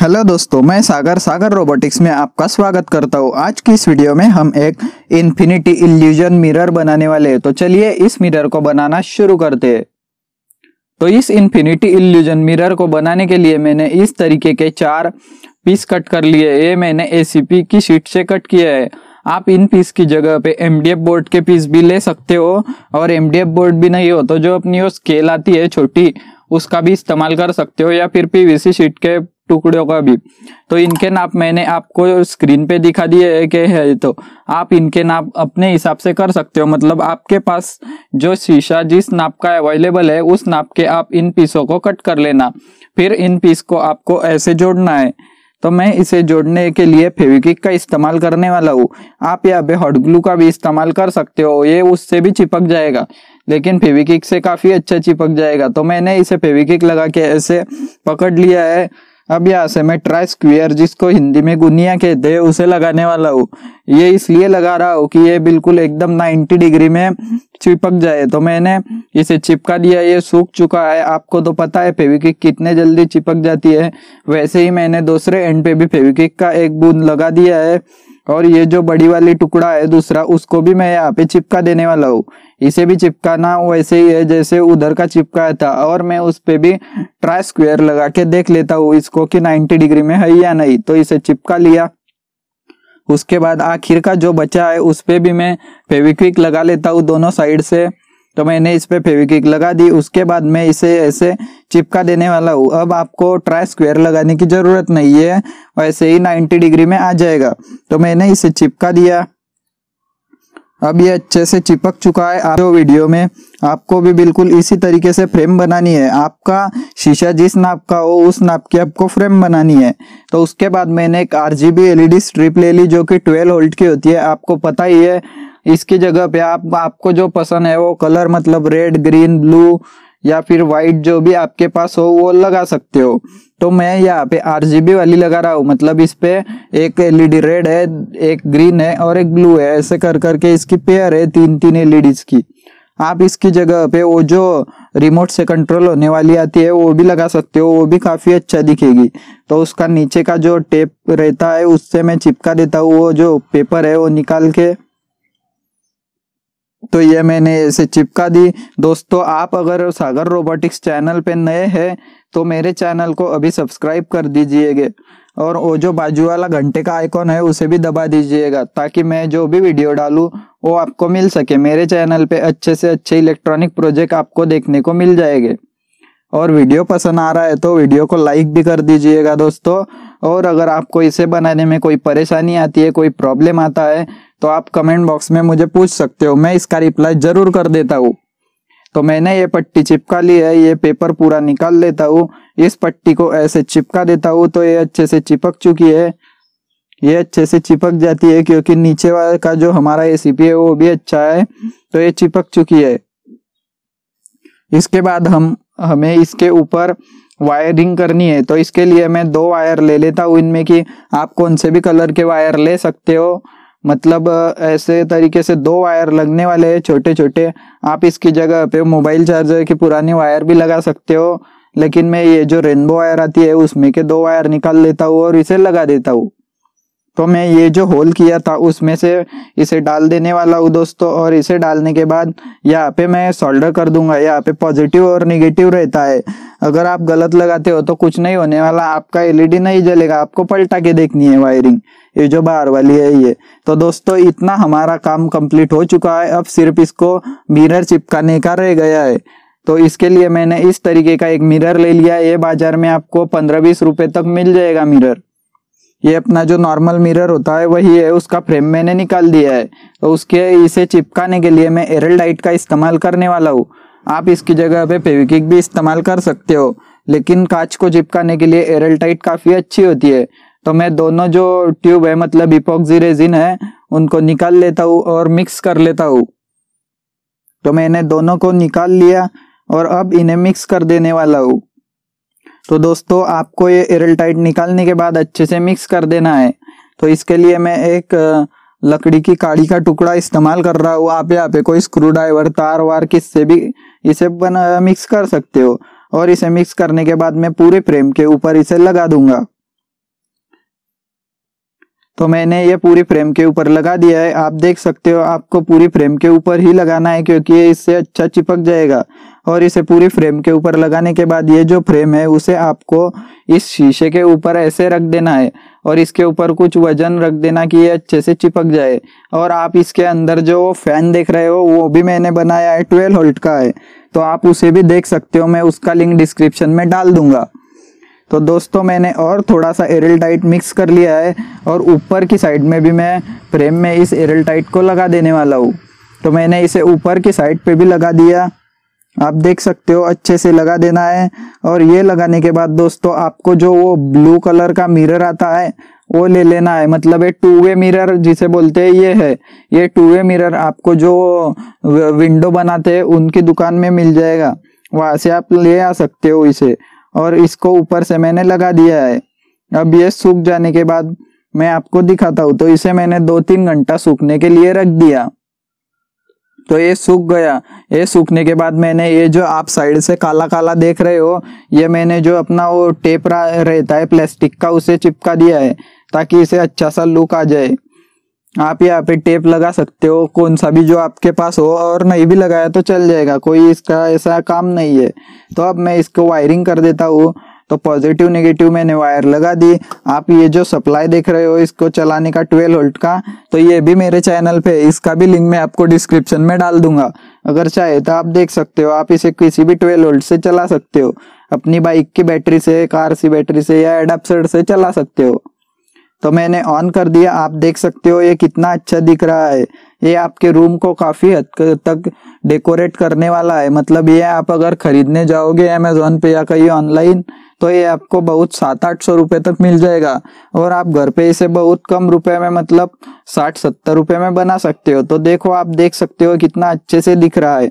hello दोस्तों मैं सागर सागर robotics में आपका स्वागत करता हूँ आज की इस वीडियो में हम एक इन्फिनिटी इल्यूजन मिरर बनाने वाले हैं तो चलिए इस मिरर को बनाना शुरू करते हैं तो इस इन्फिनिटी इल्यूजन मिरर को बनाने के लिए मैंने इस तरीके के चार पीस कट कर लिए ये मैंने एसीपी की शीट से कट किया है आप इन पीस की जगह पे एमडीएफ बोर्ड के पीस भी ले सकते हो और एमडीएफ बोर्ड भी नहीं हो तो जो अपनी वो स्केल आती है छोटी उसका भी इस्तेमाल कर सकते हो या फिर पीवीसी शीट के टुकड़ों का भी तो इनके नाप मैंने आपको स्क्रीन पे दिखा दिए है कि है तो आप इनके नाप अपने हिसाब से कर सकते हो मतलब आपके पास जो शीशा जिस नाप का अवेलेबल है उस नाप के आप इन पीसों को कट कर लेना फिर इन पीस को आपको ऐसे जोड़ना है तो मैं इसे जोड़ने के लिए फेविकिक का इस्तेमाल करने वाला हूँ आप यहाँ पे हॉट ग्लू का भी इस्तेमाल कर सकते हो ये उससे भी चिपक जाएगा लेकिन फेविकिक से काफ़ी अच्छा चिपक जाएगा तो मैंने इसे फेविकिक लगा के ऐसे पकड़ लिया है अब यहाँ से मैं ट्राई स्क्वेयर जिसको हिंदी में गुनिया कहते हैं उसे लगाने वाला हूँ ये इसलिए लगा रहा हूँ कि ये बिल्कुल एकदम 90 डिग्री में चिपक जाए तो मैंने इसे चिपका दिया ये सूख चुका है आपको तो पता है फेविकिक कितने जल्दी चिपक जाती है वैसे ही मैंने दूसरे एंड पे भी फेविकिक का एक बूंद लगा दिया है और ये जो बड़ी वाली टुकड़ा है दूसरा उसको भी मैं यहाँ पे चिपका देने वाला हूँ इसे भी चिपकाना वैसे ही है जैसे उधर का चिपकाया था और मैं उस पर भी ट्राई स्क्वेयर लगा के देख लेता हूँ इसको कि 90 डिग्री में है या नहीं तो इसे चिपका लिया उसके बाद आखिर का जो बचा है उस पर भी मैं फेविक्विक लगा लेता हूँ दोनों साइड से तो मैंने इस पर फेविक्विक लगा दी उसके बाद मैं इसे ऐसे चिपका देने वाला हूँ अब आपको ट्राई स्क्वायर लगाने की ज़रूरत नहीं है वैसे ही 90 डिग्री में आ जाएगा तो मैंने इसे चिपका दिया अब ये अच्छे से चिपक चुका है आप वीडियो में आपको भी बिल्कुल इसी तरीके से फ्रेम बनानी है आपका शीशा जिस नाप का हो उस नाप की आपको फ्रेम बनानी है तो उसके बाद मैंने एक आर जी बी स्ट्रिप ले ली जो कि 12 होल्ट की होती है आपको पता ही है इसकी जगह पे आप आपको जो पसंद है वो कलर मतलब रेड ग्रीन ब्लू या फिर व्हाइट जो भी आपके पास हो वो लगा सकते हो तो मैं यहाँ पे आरजीबी वाली लगा रहा हूँ मतलब इस पे एक एलईडी रेड है एक ग्रीन है और एक ब्लू है ऐसे कर करके इसकी पेयर है तीन तीन एलईडीज की आप इसकी जगह पे वो जो रिमोट से कंट्रोल होने वाली आती है वो भी लगा सकते हो वो भी काफ़ी अच्छा दिखेगी तो उसका नीचे का जो टेप रहता है उससे मैं चिपका देता हूँ वो जो पेपर है वो निकाल के तो ये मैंने ऐसे चिपका दी दोस्तों आप अगर सागर रोबोटिक्स चैनल पे नए हैं तो मेरे चैनल को अभी सब्सक्राइब कर दीजिएगा और वो जो बाजू वाला घंटे का आइकॉन है उसे भी दबा दीजिएगा ताकि मैं जो भी वीडियो डालूँ वो आपको मिल सके मेरे चैनल पे अच्छे से अच्छे इलेक्ट्रॉनिक प्रोजेक्ट आपको देखने को मिल जाएंगे और वीडियो पसंद आ रहा है तो वीडियो को लाइक भी कर दीजिएगा दोस्तों और अगर आपको इसे बनाने में कोई परेशानी आती है कोई प्रॉब्लम आता है तो आप कमेंट बॉक्स में मुझे पूछ सकते हो मैं इसका रिप्लाई जरूर कर देता हूँ तो मैंने ये पट्टी चिपका ली है ये पेपर पूरा निकाल लेता हूँ इस पट्टी को ऐसे चिपका देता हूँ तो ये अच्छे से चिपक चुकी है ये अच्छे से चिपक जाती है क्योंकि नीचे वाले का जो हमारा ए है वो भी अच्छा है तो ये चिपक चुकी है इसके बाद हम हमें इसके ऊपर वायरिंग करनी है तो इसके लिए मैं दो वायर ले लेता हूँ इनमें कि आप कौन से भी कलर के वायर ले सकते हो मतलब ऐसे तरीके से दो वायर लगने वाले हैं छोटे छोटे आप इसकी जगह पे मोबाइल चार्जर की पुरानी वायर भी लगा सकते हो लेकिन मैं ये जो रेनबो वायर आती है उसमें के दो वायर निकाल लेता हूँ और इसे लगा देता हूँ तो मैं ये जो होल किया था उसमें से इसे डाल देने वाला हूँ दोस्तों और इसे डालने के बाद यहाँ पे मैं सोल्डर कर दूंगा यहाँ पे पॉजिटिव और निगेटिव रहता है अगर आप गलत लगाते हो तो कुछ नहीं होने वाला आपका एलईडी नहीं जलेगा आपको पलटा के देखनी है वायरिंग ये जो बाहर वाली है ये तो दोस्तों इतना हमारा काम कंप्लीट हो चुका है अब सिर्फ इसको मिरर चिपकाने का रह गया है तो इसके लिए मैंने इस तरीके का एक मिरर ले लिया ये बाजार में आपको पंद्रह बीस रुपए तक मिल जाएगा मिरर ये अपना जो नॉर्मल मिरर होता है वही है उसका फ्रेम मैंने निकाल दिया है तो उसके इसे चिपकाने के लिए मैं एरल डाइट का इस्तेमाल करने वाला हूँ आप इसकी जगह पे पेविकिक भी इस्तेमाल कर सकते हो लेकिन कांच को चिपकाने के लिए एरल टाइट काफ़ी अच्छी होती है तो मैं दोनों जो ट्यूब है मतलब इपोक्सी रेजिन है उनको निकाल लेता हूँ और मिक्स कर लेता हूँ तो मैंने दोनों को निकाल लिया और अब इन्हें मिक्स कर देने वाला हूँ तो दोस्तों आपको ये टाइट निकालने के बाद अच्छे से मिक्स कर देना है तो इसके लिए मैं एक लकड़ी की काड़ी का टुकड़ा इस्तेमाल कर रहा हूँ आप यहाँ पे कोई स्क्रू ड्राइवर तार वार किससे भी इसे बना मिक्स कर सकते हो और इसे मिक्स करने के बाद मैं पूरे फ्रेम के ऊपर इसे लगा दूंगा तो मैंने ये पूरी फ्रेम के ऊपर लगा दिया है आप देख सकते हो आपको पूरी फ्रेम के ऊपर ही लगाना है क्योंकि ये इससे अच्छा चिपक जाएगा और इसे पूरी फ्रेम के ऊपर लगाने के बाद ये जो फ्रेम है उसे आपको इस शीशे के ऊपर ऐसे रख देना है और इसके ऊपर कुछ वजन रख देना कि ये अच्छे से चिपक जाए और आप इसके अंदर जो फैन देख रहे हो वो भी मैंने बनाया है ट्वेल्व होल्ट का है तो आप उसे भी देख सकते हो मैं उसका लिंक डिस्क्रिप्शन में डाल दूंगा तो दोस्तों मैंने और थोड़ा सा एरल टाइट मिक्स कर लिया है और ऊपर की साइड में भी मैं फ्रेम में इस एरल टाइट को लगा देने वाला हूँ तो मैंने इसे ऊपर की साइड पे भी लगा दिया आप देख सकते हो अच्छे से लगा देना है और ये लगाने के बाद दोस्तों आपको जो वो ब्लू कलर का मिरर आता है वो ले लेना है मतलब ये टू वे मिरर जिसे बोलते हैं ये है ये टू वे मिरर आपको जो विंडो बनाते हैं उनकी दुकान में मिल जाएगा वहां से आप ले आ सकते हो इसे और इसको ऊपर से मैंने लगा दिया है अब ये सूख जाने के बाद मैं आपको दिखाता हूँ तो इसे मैंने दो तीन घंटा सूखने के लिए रख दिया तो ये सूख गया ये सूखने के बाद मैंने ये जो आप साइड से काला काला देख रहे हो ये मैंने जो अपना वो टेप रहता है प्लास्टिक का उसे चिपका दिया है ताकि इसे अच्छा सा लुक आ जाए आप यहाँ पे टेप लगा सकते हो कौन सा भी जो आपके पास हो और नहीं भी लगाया तो चल जाएगा कोई इसका ऐसा काम नहीं है तो अब मैं इसको वायरिंग कर देता हूँ तो पॉजिटिव नेगेटिव मैंने वायर लगा दी आप ये जो सप्लाई देख रहे हो इसको चलाने का ट्वेल्व होल्ट का तो ये भी मेरे चैनल पे इसका भी लिंक मैं आपको डिस्क्रिप्शन में डाल दूंगा अगर चाहे तो आप देख सकते हो आप इसे किसी भी ट्वेल्व होल्ट से चला सकते हो अपनी बाइक की बैटरी से कार की बैटरी से या एडाप्टर से चला सकते हो तो मैंने ऑन कर दिया आप देख सकते हो ये कितना अच्छा दिख रहा है ये आपके रूम को काफी हद तक डेकोरेट करने वाला है मतलब ये आप अगर खरीदने जाओगे अमेजोन पे या कहीं ऑनलाइन तो ये आपको बहुत सात आठ सौ रुपये तक मिल जाएगा और आप घर पे इसे बहुत कम रुपए में मतलब साठ सत्तर रुपये में बना सकते हो तो देखो आप देख सकते हो कितना अच्छे से दिख रहा है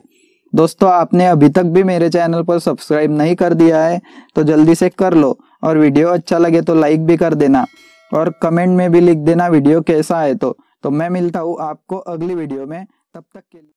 दोस्तों आपने अभी तक भी मेरे चैनल पर सब्सक्राइब नहीं कर दिया है तो जल्दी से कर लो और वीडियो अच्छा लगे तो लाइक भी कर देना और कमेंट में भी लिख देना वीडियो कैसा है तो तो मैं मिलता हूँ आपको अगली वीडियो में तब तक के लिए